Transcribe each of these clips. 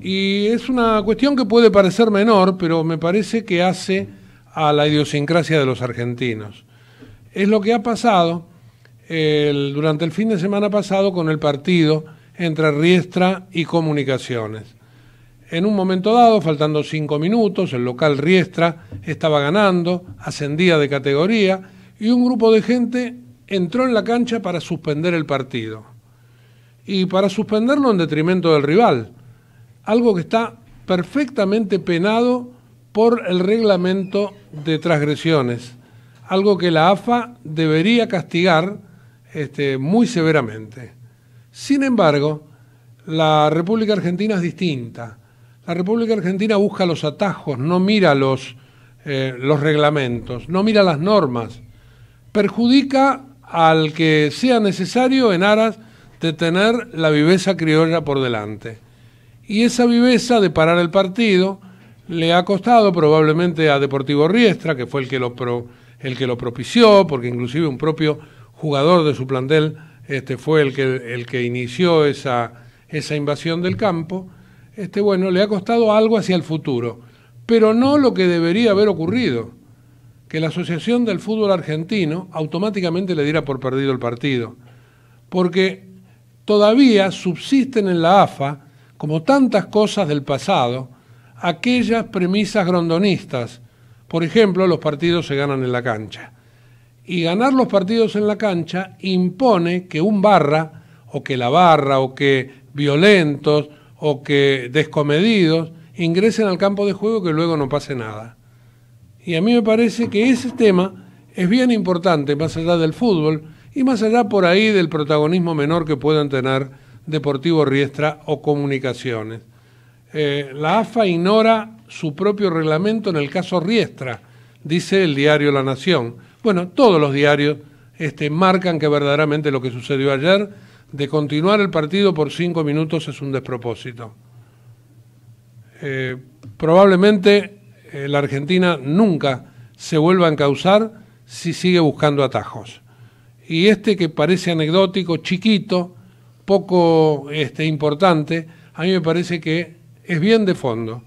Y es una cuestión que puede parecer menor, pero me parece que hace a la idiosincrasia de los argentinos. Es lo que ha pasado durante el fin de semana pasado con el partido entre Riestra y Comunicaciones. En un momento dado, faltando cinco minutos, el local Riestra estaba ganando, ascendía de categoría y un grupo de gente entró en la cancha para suspender el partido. Y para suspenderlo en detrimento del rival algo que está perfectamente penado por el reglamento de transgresiones, algo que la AFA debería castigar este, muy severamente. Sin embargo, la República Argentina es distinta. La República Argentina busca los atajos, no mira eh, los reglamentos, no mira las normas. Perjudica al que sea necesario en aras de tener la viveza criolla por delante. Y esa viveza de parar el partido le ha costado probablemente a Deportivo Riestra, que fue el que lo, el que lo propició, porque inclusive un propio jugador de su plantel este, fue el que, el que inició esa, esa invasión del campo. Este, bueno, le ha costado algo hacia el futuro, pero no lo que debería haber ocurrido, que la Asociación del Fútbol Argentino automáticamente le diera por perdido el partido, porque todavía subsisten en la AFA como tantas cosas del pasado, aquellas premisas grondonistas. Por ejemplo, los partidos se ganan en la cancha. Y ganar los partidos en la cancha impone que un barra, o que la barra, o que violentos, o que descomedidos, ingresen al campo de juego que luego no pase nada. Y a mí me parece que ese tema es bien importante, más allá del fútbol y más allá por ahí del protagonismo menor que puedan tener Deportivo Riestra o Comunicaciones. Eh, la AFA ignora su propio reglamento en el caso Riestra, dice el diario La Nación. Bueno, todos los diarios este, marcan que verdaderamente lo que sucedió ayer de continuar el partido por cinco minutos es un despropósito. Eh, probablemente eh, la Argentina nunca se vuelva a encauzar si sigue buscando atajos. Y este que parece anecdótico, chiquito, poco este, importante, a mí me parece que es bien de fondo,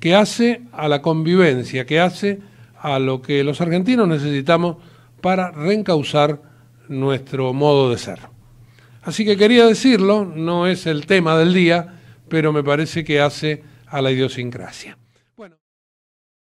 que hace a la convivencia, que hace a lo que los argentinos necesitamos para reencauzar nuestro modo de ser. Así que quería decirlo, no es el tema del día, pero me parece que hace a la idiosincrasia.